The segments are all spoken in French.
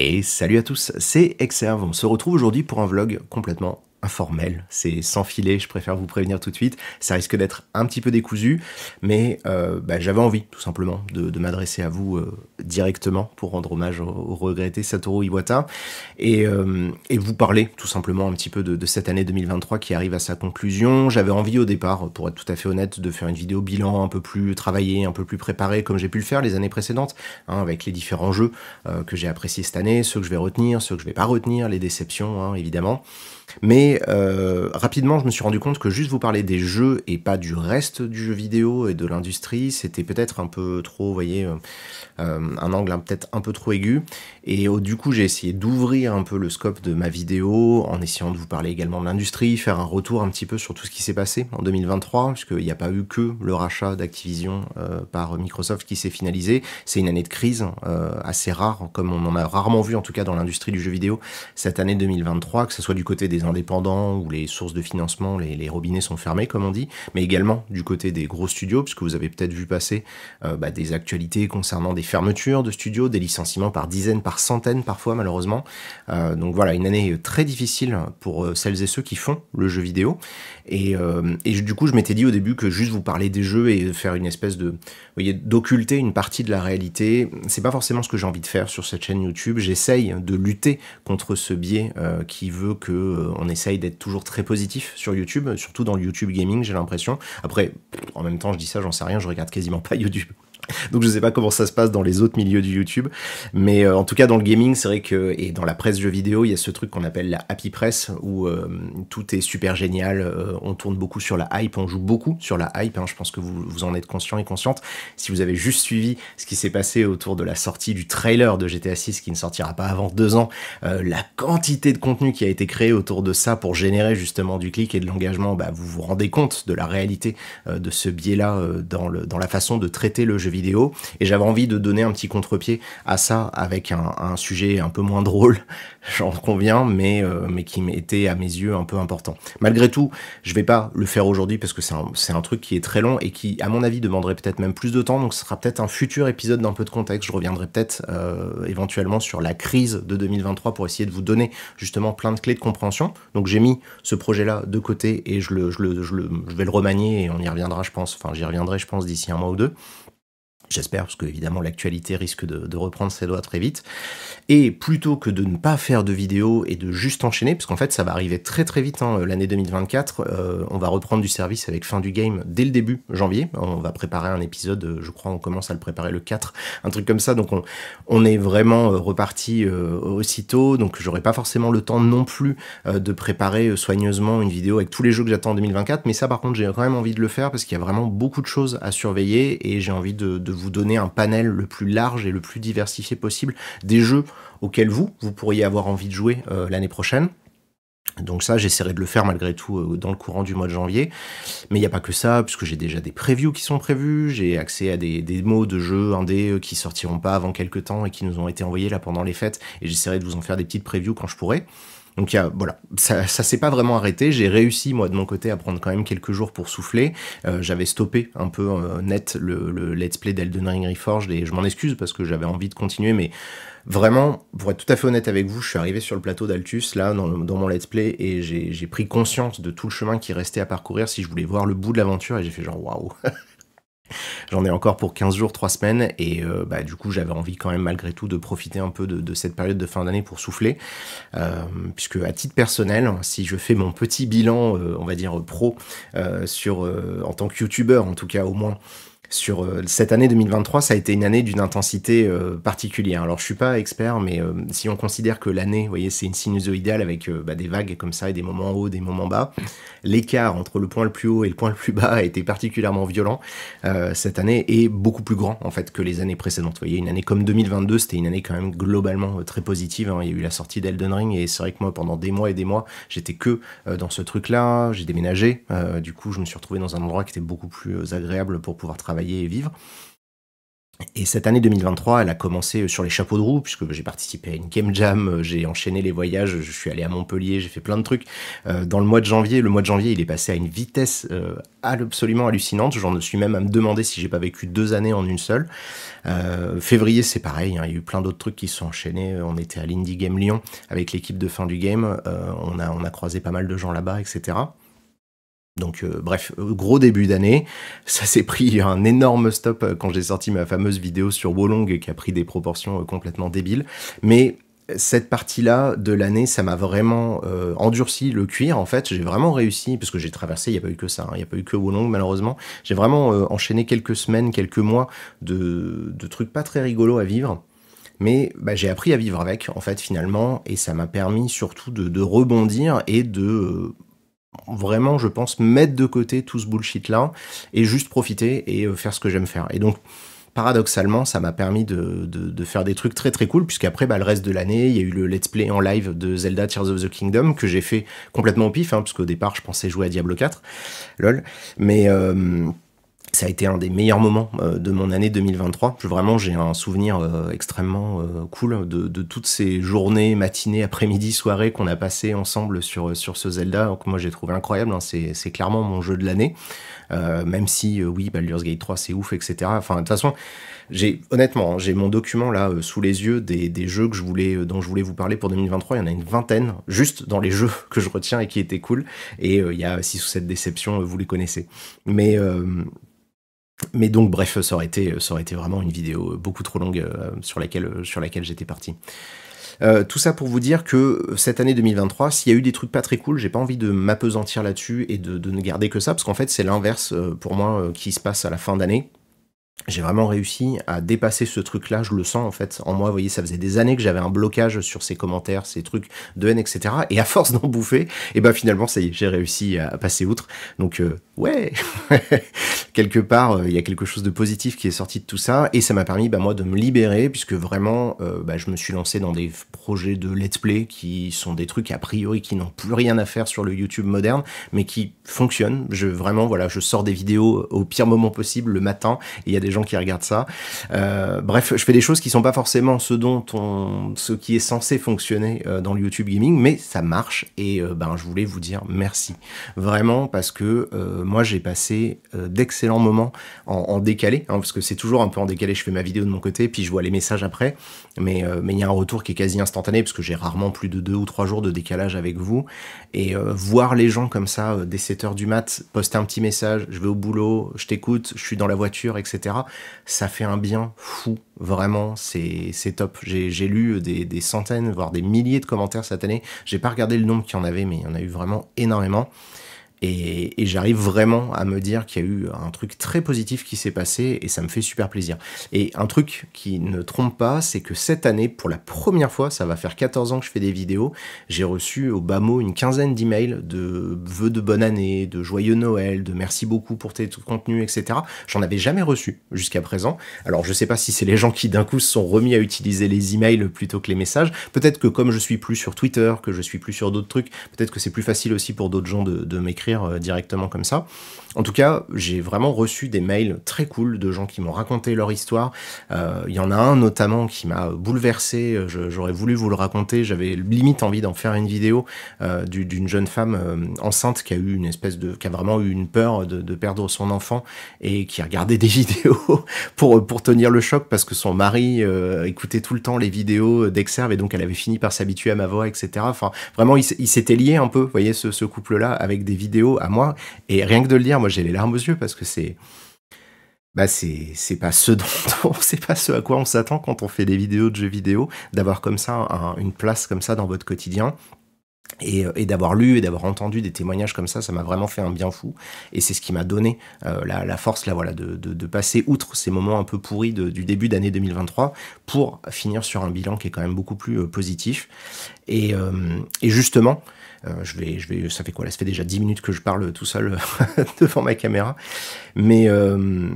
Et salut à tous, c'est Exerve. On se retrouve aujourd'hui pour un vlog complètement informel, c'est sans filet, je préfère vous prévenir tout de suite, ça risque d'être un petit peu décousu, mais euh, bah, j'avais envie tout simplement de, m'adresser à vous euh, directement pour rendre hommage au, regretté Satoru Iwata euh, et, vous parler tout simplement un petit peu de, cette année 2023 qui arrive à sa conclusion. J'avais envie au départ, pour être tout à fait honnête, de faire une vidéo bilan un peu plus travaillée, un peu plus préparée comme j'ai pu le faire les années précédentes, hein, avec les différents jeux que j'ai appréciés cette année, ceux que je vais retenir, ceux que je vais pas retenir, les déceptions hein, évidemment. Mais euh, rapidement, je me suis rendu compte que juste vous parler des jeux et pas du reste du jeu vidéo et de l'industrie, c'était peut-être un peu trop, vous voyez, euh, euh, un angle peut-être un peu trop aigu. Et du coup, j'ai essayé d'ouvrir un peu le scope de ma vidéo en essayant de vous parler également de l'industrie, faire un retour un petit peu sur tout ce qui s'est passé en 2023, puisqu'il n'y a pas eu que le rachat d'Activision par Microsoft qui s'est finalisé. C'est une année de crise assez rare, comme on en a rarement vu en tout cas dans l'industrie du jeu vidéo cette année 2023, que ce soit du côté des indépendants où les sources de financement, les, robinets sont fermés, comme on dit, mais également du côté des gros studios, puisque vous avez peut-être vu passer euh, bah, des actualités concernant des fermetures de studios, des licenciements par dizaines, par centaines parfois, malheureusement. Euh, donc voilà, une année très difficile pour euh, celles et ceux qui font le jeu vidéo. Et, et du coup, je m'étais dit au début que juste vous parler des jeux et faire une espèce de, vous voyez, d'occulter une partie de la réalité, c'est pas forcément ce que j'ai envie de faire sur cette chaîne YouTube. J'essaye de lutter contre ce biais qui veut que on essaye d'être toujours très positif sur YouTube, surtout dans le YouTube gaming, j'ai l'impression. Après, en même temps, je dis ça, j'en sais rien, je regarde quasiment pas YouTube. Donc je sais pas comment ça se passe dans les autres milieux du YouTube, mais euh, en tout cas dans le gaming, c'est vrai que et dans la presse jeux vidéo, il y a ce truc qu'on appelle la happy press où euh, tout est super génial, euh, on tourne beaucoup sur la hype, on joue beaucoup sur la hype. Hein. je pense que vous, vous en êtes conscient et consciente. Si vous avez juste suivi ce qui s'est passé autour de la sortie du trailer de GTA 6 qui ne sortira pas avant deux ans, la quantité de contenu qui a été créé autour de ça pour générer justement du clic et de l'engagement, bah, vous vous rendez compte de la réalité de ce biais-là dans, le, dans la façon de traiter le jeu vidéo et j'avais envie de donner un petit contre-pied à ça avec un, sujet un peu moins drôle, j'en conviens, mais, euh, mais qui était à mes yeux un peu important. Malgré tout, je vais pas le faire aujourd'hui parce que c'est un, truc qui est très long et qui, à mon avis, demanderait peut-être même plus de temps. Donc ce sera peut-être un futur épisode d'un peu de contexte. Je reviendrai peut-être euh, éventuellement sur la crise de 2023 pour essayer de vous donner justement plein de clés de compréhension. Donc j'ai mis ce projet-là de côté et je, le, je, le, je, le, je vais le remanier et on y reviendra, je pense. Enfin, j'y reviendrai, je pense, d'ici un mois ou deux. J'espère, parce que évidemment l'actualité risque de, reprendre ses doigts très vite. Et plutôt que de ne pas faire de vidéo et de juste enchaîner, parce qu'en fait ça va arriver très très vite hein, l'année 2024, euh, on va reprendre du service avec fin du game dès le début janvier. On va préparer un épisode, euh, je crois, on commence à le préparer le 4, un truc comme ça. Donc on, est vraiment euh, reparti aussitôt. Donc j'aurai pas forcément le temps non plus de préparer soigneusement une vidéo avec tous les jeux que j'attends en 2024. Mais ça par contre j'ai quand même envie de le faire parce qu'il y a vraiment beaucoup de choses à surveiller et j'ai envie de, de vous donner un panel le plus large et le plus diversifié possible des jeux auxquels vous, vous pourriez avoir envie de jouer euh, l'année prochaine. Donc ça, j'essaierai de le faire malgré tout euh, dans le courant du mois de janvier. Mais il n'y a pas que ça, puisque j'ai déjà des previews qui sont prévues, j'ai accès à des, des démos de jeux indés euh, qui sortiront pas avant quelques temps et qui nous ont été envoyés là pendant les fêtes, et j'essaierai de vous en faire des petites previews quand je pourrai. Donc y a, voilà, ça, ça s'est pas vraiment arrêté. J'ai réussi moi de mon côté à prendre quand même quelques jours pour souffler. Euh, j'avais stoppé un peu euh, net le, le, let's play d'Elden Ring Reforged et je m'en excuse parce que j'avais envie de continuer, mais vraiment, pour être tout à fait honnête avec vous, je suis arrivé sur le plateau d'Altus, là, dans, dans, mon let's play, et j'ai pris conscience de tout le chemin qui restait à parcourir si je voulais voir le bout de l'aventure, et j'ai fait genre, waouh, J'en ai encore pour 15 jours, 3 semaines, et euh, bah, du coup j'avais envie quand même malgré tout de profiter un peu de, cette période de fin d'année pour souffler, euh, puisque à titre personnel, si je fais mon petit bilan, euh, on va dire pro, sur, en tant que youtubeur en tout cas au moins, sur euh, cette année 2023, ça a été une année d'une intensité euh, particulière. Alors, je suis pas expert, mais euh, si on considère que l'année, vous voyez, c'est une sinusoïdale avec bah, des vagues comme ça et des moments hauts, des moments bas, l'écart entre le point le plus haut et le point le plus bas a été particulièrement violent cette année et beaucoup plus grand en fait que les années précédentes. Vous voyez, une année comme 2022, c'était une année quand même globalement très positive. Hein. Il y a eu la sortie d'Elden Ring et c'est vrai que moi, pendant des mois et des mois, j'étais que dans ce truc-là. J'ai déménagé, du coup, je me suis retrouvé dans un endroit qui était beaucoup plus agréable pour pouvoir travailler et vivre. Et cette année 2023, elle a commencé euh, sur les chapeaux de roue, puisque j'ai participé à une game jam, euh, j'ai enchaîné les voyages, je suis allé à Montpellier, j'ai fait plein de trucs. Euh, dans le mois de janvier, le mois de janvier, il est passé à une vitesse absolument hallucinante. J'en suis même à me demander si j'ai pas vécu deux années en une seule. février, c'est pareil, hein, il y a eu plein d'autres trucs qui se sont enchaînés. On était à l'Indie Game Lyon avec l'équipe de fin du game, on a croisé pas mal de gens là-bas, etc. Donc euh, bref, euh, gros début d'année, ça s'est pris un énorme stop euh, quand j'ai sorti ma fameuse vidéo sur Wolong qui a pris des proportions complètement débiles, mais cette partie-là de l'année, ça m'a vraiment endurci le cuir, en fait. J'ai vraiment réussi, parce que j'ai traversé, il n'y a pas eu que ça, hein. il n'y a pas eu que Wolong, malheureusement. J'ai vraiment enchaîné quelques semaines, quelques mois de, trucs pas très rigolos à vivre mais bah, j'ai appris à vivre avec en fait finalement et ça m'a permis surtout de, rebondir et de vraiment, je pense, mettre de côté tout ce bullshit-là et juste profiter et euh, faire ce que j'aime faire. Et donc, paradoxalement, ça m'a permis de, de, faire des trucs très très cool, puisqu'après, bah, le reste de l'année, il y a eu le let's play en live de Zelda Tears of the Kingdom, que j'ai fait complètement au pif, hein, puisque parce départ, je pensais jouer à Diablo 4, lol. Mais... Euh, ça a été un des meilleurs moments euh, de mon année 2023. vraiment, j'ai un souvenir euh, extrêmement euh, cool de, toutes ces journées, matinées, après-midi, soirées qu'on a passées ensemble sur, sur ce Zelda, Donc moi j'ai trouvé incroyable. Hein. C'est clairement mon jeu de l'année. même si, oui, Baldur's Gate 3, c'est ouf, etc. Enfin, de toute façon, j'ai honnêtement, hein, j'ai mon document là sous les yeux des, jeux que je voulais, dont je voulais vous parler pour 2023. Il y en a une vingtaine, juste dans les jeux que je retiens et qui étaient cool. Et il y a 6 ou 7 déceptions, vous les connaissez. Mais mais donc, bref, ça aurait été, ça aurait été vraiment une vidéo beaucoup trop longue euh, sur laquelle, euh, sur laquelle j'étais parti. Euh, tout ça pour vous dire que cette année 2023, s'il y a eu des trucs pas très cool, j'ai pas envie de m'apesantir là-dessus et de, ne garder que ça, parce qu'en fait c'est l'inverse pour moi qui se passe à la fin d'année. J'ai vraiment réussi à dépasser ce truc-là, je le sens en fait en moi, vous voyez, ça faisait des années que j'avais un blocage sur ces commentaires, ces trucs de haine, etc. Et à force d'en bouffer, et eh ben finalement ça y est, j'ai réussi à passer outre. Donc ouais, quelque part, euh, il y a quelque chose de positif qui est sorti de tout ça, et ça m'a permis, bah, moi, de me libérer, puisque vraiment, euh, bah, je me suis lancé dans des projets de let's play qui sont des trucs, a priori, qui n'ont plus rien à faire sur le YouTube moderne, mais qui fonctionnent. Je, vraiment, voilà, je sors des vidéos au pire moment possible, le matin, et il y a des gens qui regardent ça. Euh, bref, je fais des choses qui sont pas forcément ce dont on, ce qui est censé fonctionner dans le YouTube Gaming, mais ça marche, et ben, je voulais vous dire merci. Vraiment, parce que moi, j'ai passé euh, d'excellents moments en, décalé, hein, parce que c'est toujours un peu en décalé. Je fais ma vidéo de mon côté, puis je vois les messages après. Euh, mais il y a un retour qui est quasi instantané, parce que j'ai rarement plus de deux ou trois jours de décalage avec vous. Et euh, voir les gens comme ça, dès 7 heures du mat, poster un petit message, je vais au boulot, je t'écoute, je suis dans la voiture, etc. Ça fait un bien fou, vraiment, c'est top. J'ai lu des, des, centaines, voire des milliers de commentaires cette année. J'ai pas regardé le nombre qu'il y en avait, mais il y en a eu vraiment énormément. Et, j'arrive vraiment à me dire qu'il y a eu un truc très positif qui s'est passé et ça me fait super plaisir. Et un truc qui ne trompe pas, c'est que cette année, pour la première fois, ça va faire 14 ans que je fais des vidéos, j'ai reçu au bas mot une quinzaine d'emails de vœux de bonne année, de joyeux Noël, de merci beaucoup pour tes contenus, etc. J'en avais jamais reçu jusqu'à présent. Alors je sais pas si c'est les gens qui d'un coup se sont remis à utiliser les emails plutôt que les messages. Peut-être que comme je suis plus sur Twitter, que je suis plus sur d'autres trucs, peut-être que c'est plus facile aussi pour d'autres gens de m'écrire euh, directement comme ça. En tout cas, j'ai vraiment reçu des mails très cool de gens qui m'ont raconté leur histoire. Euh, il y en a un notamment qui m'a bouleversé. Euh, j'aurais voulu vous le raconter. J'avais limite envie d'en faire une vidéo d'une jeune femme enceinte qui a eu une espèce de, qui a vraiment eu une peur de, perdre son enfant et qui regardait des vidéos pour pour tenir le choc parce que son mari écoutait tout le temps les vidéos d'Exerve et donc elle avait fini par s'habituer à ma voix, etc. Enfin, vraiment, il, s'était lié un peu, vous voyez, ce couple-là avec des vidéos à moi. Et rien que de le dire, moi j'ai les larmes aux yeux parce que c'est bah c'est pas ce dont on, c'est pas ce à quoi on s'attend quand on fait des vidéos de jeux vidéo d'avoir comme ça une place comme ça dans votre quotidien euh, et, d'avoir lu et d'avoir entendu des témoignages comme ça, ça m'a vraiment fait un bien fou. Et c'est ce qui m'a donné euh, la, force là, voilà, de, de, passer outre ces moments un peu pourris du début d'année 2023 pour finir sur un bilan qui est quand même beaucoup plus euh, positif. Et, et justement, euh, je vais, je vais, ça fait quoi Ça fait déjà 10 minutes que je parle tout seul euh, devant ma caméra. Mais euh,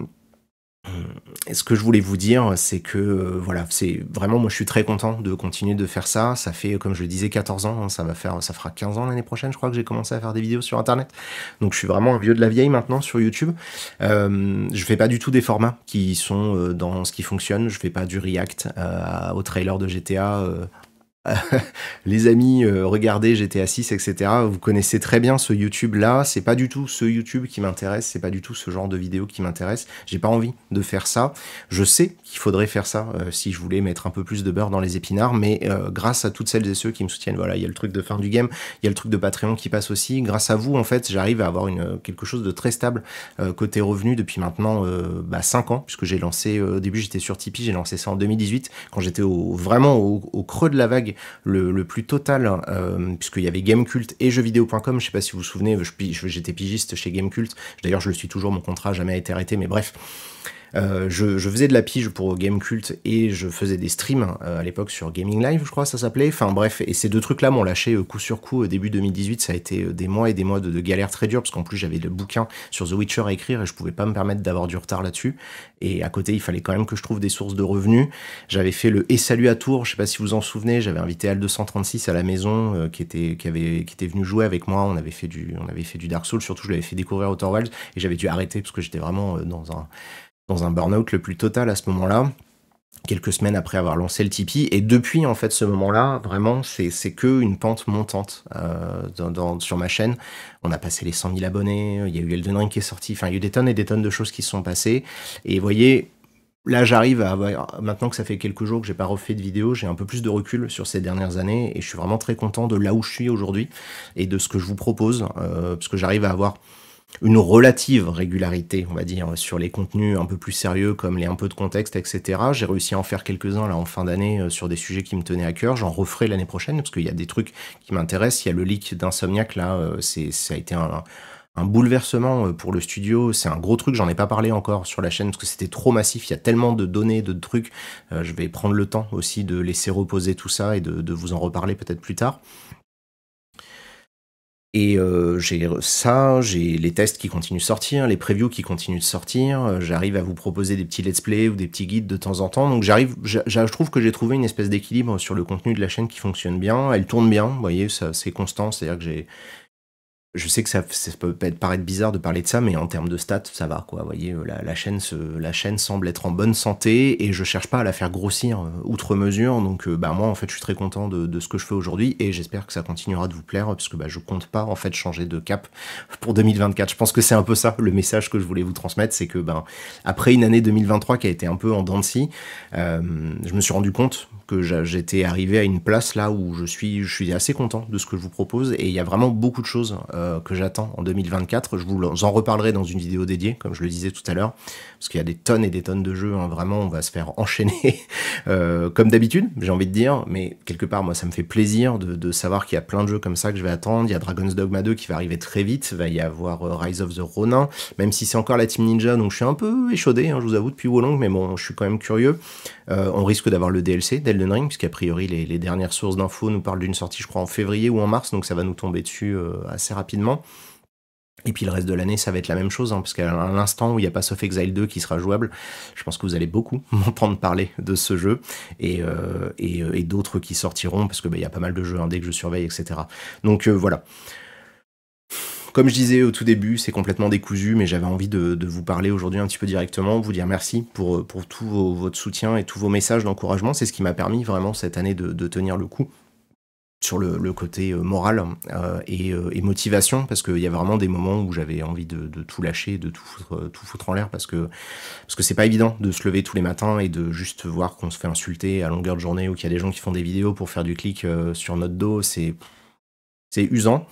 ce que je voulais vous dire, c'est que voilà, c'est vraiment moi je suis très content de continuer de faire ça. Ça fait comme je le disais 14 ans, hein, ça va faire ça fera 15 ans l'année prochaine, je crois que j'ai commencé à faire des vidéos sur internet. Donc je suis vraiment un vieux de la vieille maintenant sur YouTube. Euh, je fais pas du tout des formats qui sont dans ce qui fonctionne, je fais pas du react au trailer de GTA les amis, euh, regardez j'étais 6, etc. Vous connaissez très bien ce YouTube là. C'est pas du tout ce YouTube qui m'intéresse. C'est pas du tout ce genre de vidéo qui m'intéresse. J'ai pas envie de faire ça. Je sais qu'il faudrait faire ça euh, si je voulais mettre un peu plus de beurre dans les épinards. Mais euh, grâce à toutes celles et ceux qui me soutiennent, voilà, il y a le truc de fin du game, il y a le truc de Patreon qui passe aussi. Grâce à vous, en fait, j'arrive à avoir une, quelque chose de très stable côté revenu depuis maintenant 5 bah, ans, puisque j'ai lancé au début j'étais sur Tipeee, j'ai lancé ça en 2018 quand j'étais vraiment au creux de la vague le, plus total, hein, euh, puisqu'il y avait Gamecult et jeuxvideo.com, je sais pas si vous vous souvenez, j'étais pigiste chez Gamecult, d'ailleurs je le suis toujours, mon contrat n'a jamais été arrêté, mais bref. Euh, je, faisais de la pige pour Game Cult et je faisais des streams euh, à l'époque sur Gaming Live, je crois, ça s'appelait. Enfin bref, et ces deux trucs-là m'ont lâché euh, coup sur coup début 2018. Ça a été des mois et des mois de, galère très dur parce qu'en plus j'avais le bouquin sur The Witcher à écrire et je pouvais pas me permettre d'avoir du retard là-dessus. Et à côté, il fallait quand même que je trouve des sources de revenus. J'avais fait le Et salut à tour je sais pas si vous en souvenez, j'avais invité Al 236 à la maison qui était qui avait qui était venu jouer avec moi. On avait fait du on avait fait du Dark Souls, surtout je l'avais fait découvrir Autor Wilds et j'avais dû arrêter parce que j'étais vraiment dans un dans un burn-out le plus total à ce moment-là, quelques semaines après avoir lancé le Tipeee. Et depuis, en fait, ce moment-là, vraiment, c'est que une pente montante euh, sur ma chaîne. On a passé les 100 000 abonnés, il y a eu Elden Ring qui est sorti, enfin, il y a eu des tonnes et des tonnes de choses qui se sont passées. Et vous voyez, là, j'arrive à avoir, maintenant que ça fait quelques jours que j'ai pas refait de vidéo, j'ai un peu plus de recul sur ces dernières années et je suis vraiment très content de là où je suis aujourd'hui et de ce que je vous propose, euh, parce que j'arrive à avoir une relative régularité, on va dire, sur les contenus un peu plus sérieux comme les un peu de contexte, etc. J'ai réussi à en faire quelques-uns là en fin d'année euh, sur des sujets qui me tenaient à cœur. J'en referai l'année prochaine parce qu'il y a des trucs qui m'intéressent. Il y a le leak d'Insomniac là, euh, c'est, ça a été un, bouleversement euh, pour le studio. C'est un gros truc, j'en ai pas parlé encore sur la chaîne parce que c'était trop massif. Il y a tellement de données, de trucs. je vais prendre le temps aussi de laisser reposer tout ça et de vous en reparler peut-être plus tard. Et euh, j'ai ça, j'ai les tests qui continuent de sortir, les previews qui continuent de sortir. Euh, j'arrive à vous proposer des petits let's play ou des petits guides de temps en temps. Donc j'arrive, je trouve que j'ai trouvé une espèce d'équilibre sur le contenu de la chaîne qui fonctionne bien. Elle tourne bien, vous voyez, c'est constant. C'est-à-dire que j'ai je sais que ça, peut paraître bizarre de parler de ça, mais en termes de stats, ça va, quoi. Vous voyez, euh, la, chaîne la chaîne semble être en bonne santé et je cherche pas à la faire grossir euh, outre mesure. Donc, euh, bah, moi, en fait, je suis très content de, ce que je fais aujourd'hui et j'espère que ça continuera de vous plaire parce que bah, je compte pas, en fait, changer de cap pour 2024. Je pense que c'est un peu ça le message que je voulais vous transmettre, c'est que, ben, après une année 2023 qui a été un peu en dents de scie, je me suis rendu compte j'étais arrivé à une place là où je suis, je suis assez content de ce que je vous propose et il y a vraiment beaucoup de choses euh, que j'attends en 2024. Je vous en reparlerai dans une vidéo dédiée, comme je le disais tout à l'heure, parce qu'il y a des tonnes et des tonnes de jeux. Hein. vraiment, on va se faire enchaîner euh, comme d'habitude, j'ai envie de dire, mais quelque part, moi, ça me fait plaisir de, savoir qu'il y a plein de jeux comme ça que je vais attendre. Il y a Dragon's Dogma 2 qui va arriver très vite, va y avoir euh, Rise of the Ronin, même si c'est encore la Team Ninja, donc je suis un peu échaudé, hein, je vous avoue, depuis Wolong, mais bon, je suis quand même curieux. on risque d'avoir le DLC dès le Elden a priori les, dernières sources d'infos nous parlent d'une sortie, je crois, en février ou en mars, donc ça va nous tomber dessus euh, assez rapidement. Et puis le reste de l'année, ça va être la même chose, hein, parce qu'à l'instant où il n'y a pas sauf Exile 2 qui sera jouable, je pense que vous allez beaucoup m'entendre parler de ce jeu et, euh, euh, d'autres qui sortiront, parce qu'il bah, il y a pas mal de jeux indés que je surveille, etc. Donc voilà. Comme je disais au tout début, c'est complètement décousu, mais j'avais envie de, vous parler aujourd'hui un petit peu directement, vous dire merci pour, euh, tout votre soutien et tous vos messages d'encouragement. C'est ce qui m'a permis vraiment cette année de, tenir le coup sur le, côté euh, moral euh, et, motivation, parce qu'il y a vraiment des moments où j'avais envie de, tout lâcher, de tout foutre, en l'air, parce que parce que c'est pas évident de se lever tous les matins et de juste voir qu'on se fait insulter à longueur de journée ou qu'il y a des gens qui font des vidéos pour faire du clic sur notre dos, c'est usant.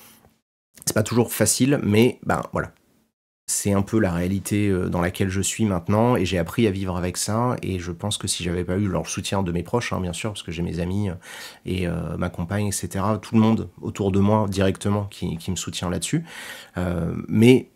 C'est pas toujours facile, mais ben voilà. C'est un peu la réalité euh, dans laquelle je suis maintenant et j'ai appris à vivre avec ça. Et je pense que si j'avais pas eu leur soutien de mes proches, hein, bien sûr, parce que j'ai mes amis euh, et euh, ma compagne, etc., tout le monde autour de moi directement qui, me soutient là-dessus. mais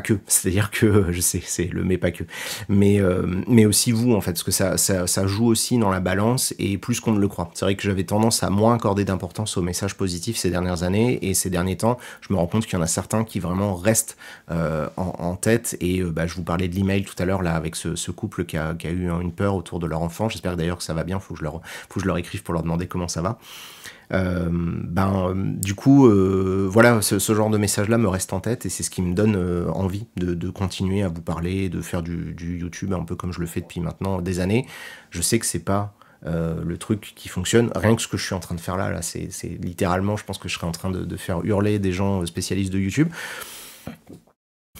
que, c'est-à-dire que euh, je sais, c'est le mais pas que, mais euh, mais aussi vous en fait, parce que ça, ça, joue aussi dans la balance et plus qu'on ne le croit. C'est vrai que j'avais tendance à moins accorder d'importance aux messages positifs ces dernières années et ces derniers temps, je me rends compte qu'il y en a certains qui vraiment restent euh, en, tête et bah, je vous parlais de l'email tout à l'heure là avec ce, couple qui a, qui a, eu hein, une peur autour de leur enfant. J'espère d'ailleurs que ça va bien. Faut que je leur faut que je leur écrive pour leur demander comment ça va. Euh, ben, du coup, euh, voilà, ce, genre de message-là me reste en tête et c'est ce qui me donne euh, envie de, continuer à vous parler, de faire du, YouTube un peu comme je le fais depuis maintenant des années. Je sais que c'est pas le truc qui fonctionne. Rien que ce que je suis en train de faire là, là, c'est littéralement, je pense que je serais en train de, faire hurler des gens spécialistes de YouTube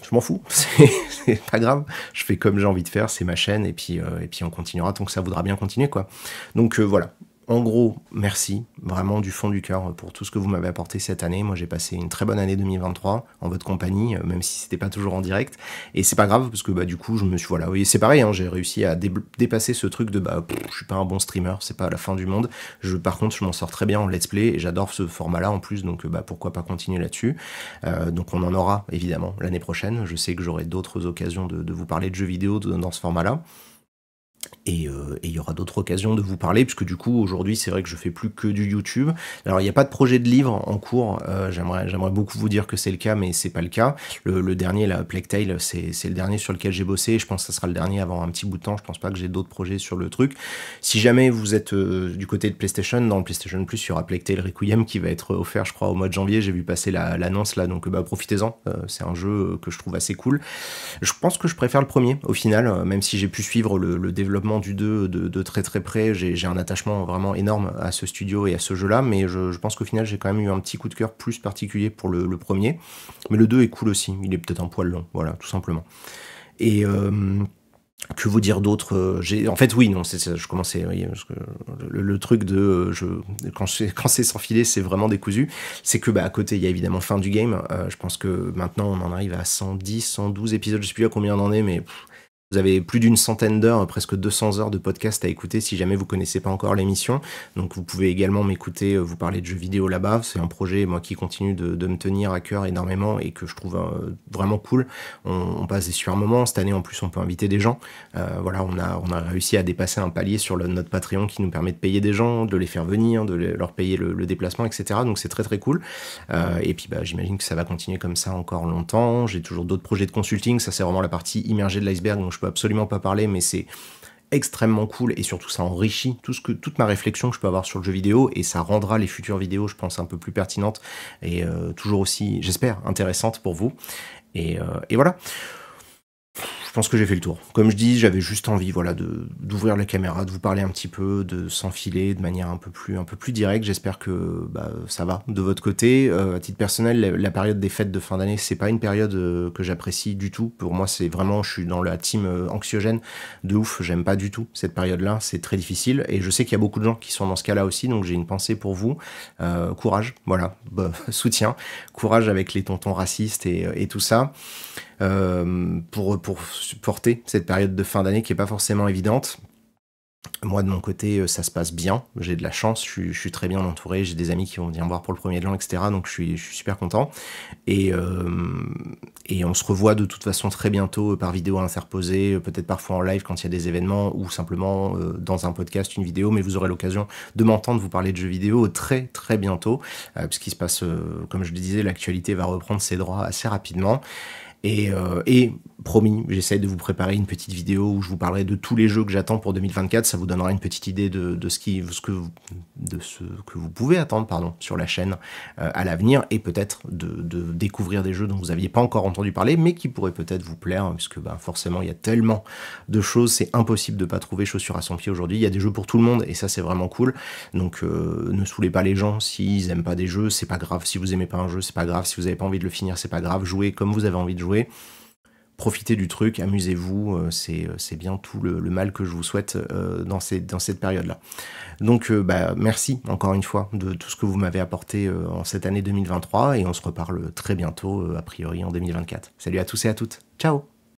je m'en fous, c'est pas grave, je fais comme j'ai envie de faire, c'est ma chaîne, et puis, et puis on continuera tant que ça voudra bien continuer, quoi. Donc voilà, en gros, merci vraiment du fond du cœur euh, pour tout ce que vous m'avez apporté cette année. Moi, j'ai passé une très bonne année 2023 en votre compagnie, euh, même si c'était pas toujours en direct. Et c'est pas grave parce que bah du coup, je me suis voilà, oui, c'est pareil. Hein, j'ai réussi à dépasser ce truc de bah je suis pas un bon streamer, c'est pas la fin du monde. Je, par contre, je m'en sors très bien en let's play et j'adore ce format-là en plus. Donc bah pourquoi pas continuer là-dessus. Euh, donc on en aura évidemment l'année prochaine. Je sais que j'aurai d'autres occasions de vous parler de jeux vidéo dans ce format-là. Euh, et il y aura d'autres occasions de vous parler, puisque du coup, aujourd'hui, c'est vrai que je fais plus que du YouTube. Alors, il n'y a pas de projet de livre en cours. Euh, j'aimerais, beaucoup vous dire que c'est le cas, mais c'est pas le cas. Le, dernier, la Plague Tale, c'est, le dernier sur lequel j'ai bossé. Je pense que ça sera le dernier avant un petit bout de temps. Je pense pas que j'ai d'autres projets sur le truc. Si jamais vous êtes euh, du côté de PlayStation, dans le PlayStation Plus, il y aura Plague Tale Requiem qui va être offert, je crois, au mois de janvier. J'ai vu passer l'annonce là, donc bah, profitez-en. c'est un jeu que je trouve assez cool. Je pense que je préfère le premier, au final, même si j'ai pu suivre le, le développement du 2 de, très très près. J'ai un attachement vraiment énorme à ce studio et à ce jeu-là, mais je, pense qu'au final, j'ai quand même eu un petit coup de cœur plus particulier pour le, premier. Mais le 2 est cool aussi. Il est peut-être un poil long, voilà, tout simplement. Et. Euh, que vous dire d'autre euh, En fait, oui, non, c'est ça je commençais. que le, truc de euh, je, quand, c'est sans filer, c'est vraiment décousu. C'est que bah, à côté, il y a évidemment fin du game. je pense que maintenant, on en arrive à 110, 112 épisodes. Je sais plus à combien on en est, mais vous avez plus d'une centaine d'heures, presque 200 heures de podcast à écouter si jamais vous connaissez pas encore l'émission. Donc vous pouvez également m'écouter, euh, vous parler de jeux vidéo là-bas. C'est un projet moi qui continue de, me tenir à cœur énormément et que je trouve euh, vraiment cool. On, passe des super moments. Cette année en plus on peut inviter des gens. Euh, voilà, on a, on a réussi à dépasser un palier sur notre Patreon qui nous permet de payer des gens, de les faire venir, de leur payer le, déplacement, etc. Donc c'est très très cool. et puis bah, j'imagine que ça va continuer comme ça encore longtemps. J'ai toujours d'autres projets de consulting. Ça c'est vraiment la partie immergée de l'iceberg. Donc je absolument pas parler, mais c'est extrêmement cool et surtout ça enrichit tout ce que, toute ma réflexion que je peux avoir sur le jeu vidéo et ça rendra les futures vidéos, je pense, un peu plus pertinentes et euh, toujours aussi, j'espère, intéressantes pour vous. Et, euh, et voilà. Je pense que j'ai fait le tour. Comme je dis, j'avais juste envie voilà, d'ouvrir la caméra, de vous parler un petit peu, de s'enfiler de manière un peu plus, un peu plus directe. J'espère que bah, ça va de votre côté. Euh, à titre personnel, la, période des fêtes de fin d'année, c'est pas une période euh, que j'apprécie du tout. Pour moi, c'est vraiment, je suis dans la team euh, anxiogène de ouf. J'aime pas du tout cette période-là. C'est très difficile. Et je sais qu'il y a beaucoup de gens qui sont dans ce cas-là aussi. Donc j'ai une pensée pour vous. Euh, courage, voilà, bah, soutien. Courage avec les tontons racistes et, et tout ça. Euh, pour, pour supporter cette période de fin d'année qui n'est pas forcément évidente. Moi, de mon côté, euh, ça se passe bien. J'ai de la chance, je suis, très bien entouré. J'ai des amis qui vont venir me voir pour le premier de l'an, etc. Donc, je suis, je suis super content. Et, euh, et on se revoit de toute façon très bientôt par vidéo interposée, peut-être parfois en live quand il y a des événements ou simplement dans un podcast, une vidéo. Mais vous aurez l'occasion de m'entendre vous parler de jeux vidéo très, très bientôt. parce puisqu'il se passe, comme je le disais, l'actualité va reprendre ses droits assez rapidement. Euh, et, promis, j'essaie de vous préparer une petite vidéo où je vous parlerai de tous les jeux que j'attends pour 2024. Ça vous donnera une petite idée de, ce, que vous, de ce que vous pouvez attendre pardon, sur la chaîne euh, à l'avenir et peut-être de, découvrir des jeux dont vous n'aviez pas encore entendu parler mais qui pourraient peut-être vous plaire hein, puisque ben, forcément il y a tellement de choses, c'est impossible de ne pas trouver chaussures à son pied aujourd'hui. Il y a des jeux pour tout le monde et ça c'est vraiment cool. Donc euh, ne saoulez pas les gens s'ils n'aiment pas des jeux, c'est pas grave. Si vous aimez pas un jeu, c'est pas grave. Si vous n'avez pas envie de le finir, c'est pas grave. Jouez comme vous avez envie de jouer Profitez du truc, amusez-vous, euh, euh, c'est bien tout le, mal que je vous souhaite euh, dans, dans cette période-là. Donc bah, merci encore une fois de tout ce que vous m'avez apporté en cette année 2023 et on se reparle très bientôt, a priori en 2024. Salut à tous et à toutes, ciao